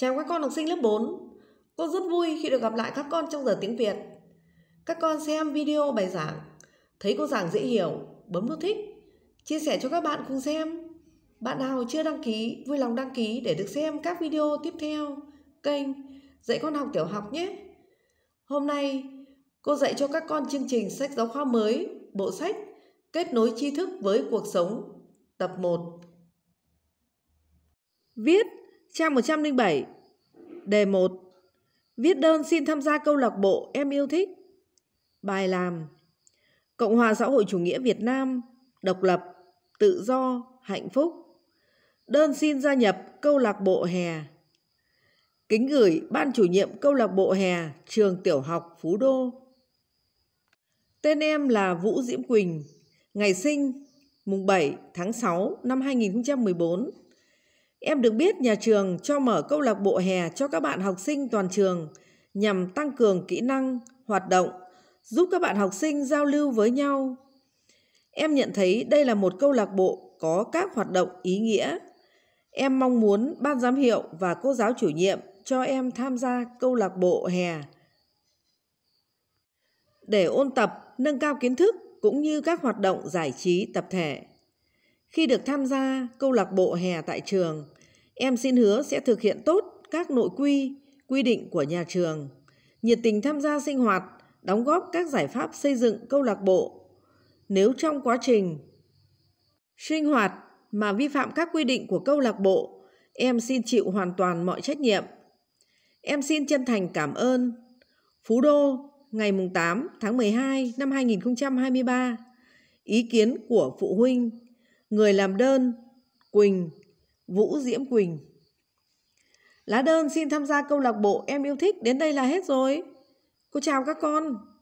Chào các con học sinh lớp 4. Cô rất vui khi được gặp lại các con trong giờ tiếng Việt. Các con xem video bài giảng, thấy cô giảng dễ hiểu, bấm nút thích, chia sẻ cho các bạn cùng xem. Bạn nào chưa đăng ký, vui lòng đăng ký để được xem các video tiếp theo kênh Dạy con học tiểu học nhé. Hôm nay, cô dạy cho các con chương trình sách giáo khoa mới, bộ sách Kết nối tri thức với cuộc sống, tập 1. Viết Trang 107 Đề 1 Viết đơn xin tham gia câu lạc bộ Em yêu thích Bài làm Cộng hòa xã hội chủ nghĩa Việt Nam Độc lập, tự do, hạnh phúc Đơn xin gia nhập câu lạc bộ hè Kính gửi Ban chủ nhiệm câu lạc bộ hè Trường Tiểu học Phú Đô Tên em là Vũ Diễm Quỳnh Ngày sinh mùng 7 tháng 6 năm 2014 Em được biết nhà trường cho mở câu lạc bộ hè cho các bạn học sinh toàn trường nhằm tăng cường kỹ năng, hoạt động, giúp các bạn học sinh giao lưu với nhau. Em nhận thấy đây là một câu lạc bộ có các hoạt động ý nghĩa. Em mong muốn ban giám hiệu và cô giáo chủ nhiệm cho em tham gia câu lạc bộ hè để ôn tập, nâng cao kiến thức cũng như các hoạt động giải trí tập thể. Khi được tham gia câu lạc bộ hè tại trường, em xin hứa sẽ thực hiện tốt các nội quy, quy định của nhà trường, nhiệt tình tham gia sinh hoạt, đóng góp các giải pháp xây dựng câu lạc bộ. Nếu trong quá trình sinh hoạt mà vi phạm các quy định của câu lạc bộ, em xin chịu hoàn toàn mọi trách nhiệm. Em xin chân thành cảm ơn Phú Đô ngày 8 tháng 12 năm 2023 ý kiến của phụ huynh Người làm đơn Quỳnh Vũ Diễm Quỳnh Lá đơn xin tham gia câu lạc bộ em yêu thích đến đây là hết rồi. Cô chào các con.